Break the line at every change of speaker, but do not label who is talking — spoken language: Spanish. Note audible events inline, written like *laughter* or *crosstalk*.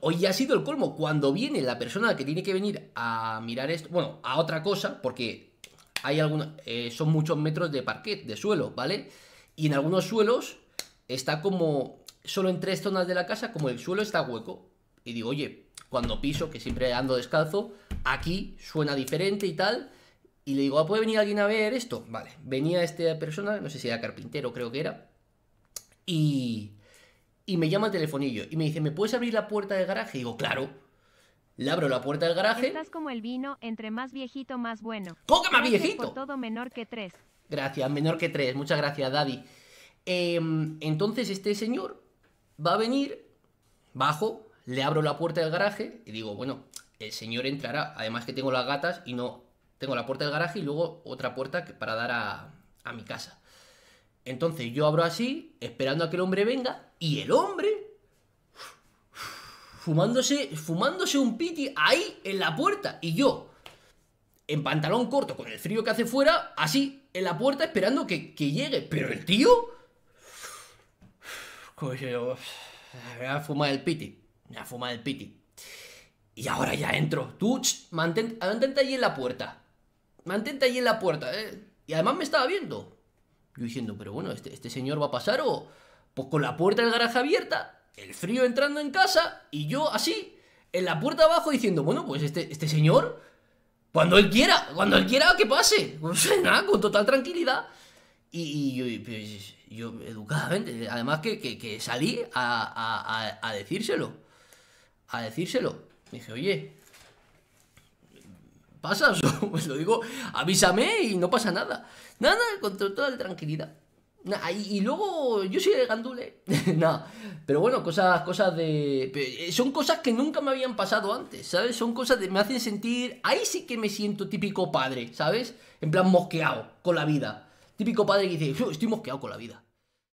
hoy ha sido el colmo. Cuando viene la persona que tiene que venir a mirar esto, bueno, a otra cosa, porque hay algunos, eh, son muchos metros de parquet, de suelo, ¿vale? Y en algunos suelos está como, solo en tres zonas de la casa, como el suelo está hueco. Y digo, oye, cuando piso, que siempre ando descalzo, aquí suena diferente y tal. Y le digo, ah, ¿puede venir alguien a ver esto? Vale, venía esta persona, no sé si era carpintero, creo que era. Y, y me llama el telefonillo y me dice, ¿me puedes abrir la puerta del garaje? Y digo, claro. Le abro la puerta del garaje. Estás como el vino, entre más viejito, más bueno. ¿Cómo que más viejito? todo menor que tres. Gracias, menor que tres. Muchas gracias, Daddy. Em, entonces este señor va a venir, bajo, le abro la puerta del garaje y digo, bueno, el señor entrará. Además que tengo las gatas y no... Tengo la puerta del garaje y luego otra puerta para dar a mi casa. Entonces yo abro así, esperando a que el hombre venga, y el hombre fumándose, fumándose un piti ahí en la puerta. Y yo, en pantalón corto, con el frío que hace fuera, así en la puerta esperando que, llegue. Pero el tío. Coño, me ha fumado el piti. Me ha fumado el piti. Y ahora ya entro. Tú, mantente allí en la puerta. Mantente ahí en la puerta, eh. Y además me estaba viendo. Yo diciendo, pero bueno, ¿este, este señor va a pasar o...? Pues con la puerta del garaje abierta, el frío entrando en casa y yo así, en la puerta abajo diciendo, bueno, pues este, este señor, cuando él quiera, cuando él quiera que pase, *laughs* nada, con total tranquilidad. Y, pues, yo, educadamente, además que, salí a, a, decírselo, a decírselo. dije, oye, pasas, *laughs* pues lo digo, avísame y no pasa nada. Nada, con toda tranquilidad. y, luego yo soy de gandule. *laughs* nada. Pero bueno, cosas, cosas de. Eh, son cosas que nunca me habían pasado antes, ¿sabes? Son cosas que me hacen sentir. Ahí sí que me siento típico padre, ¿sabes? En plan mosqueado con la vida. Típico padre que dice, yo estoy mosqueado con la vida.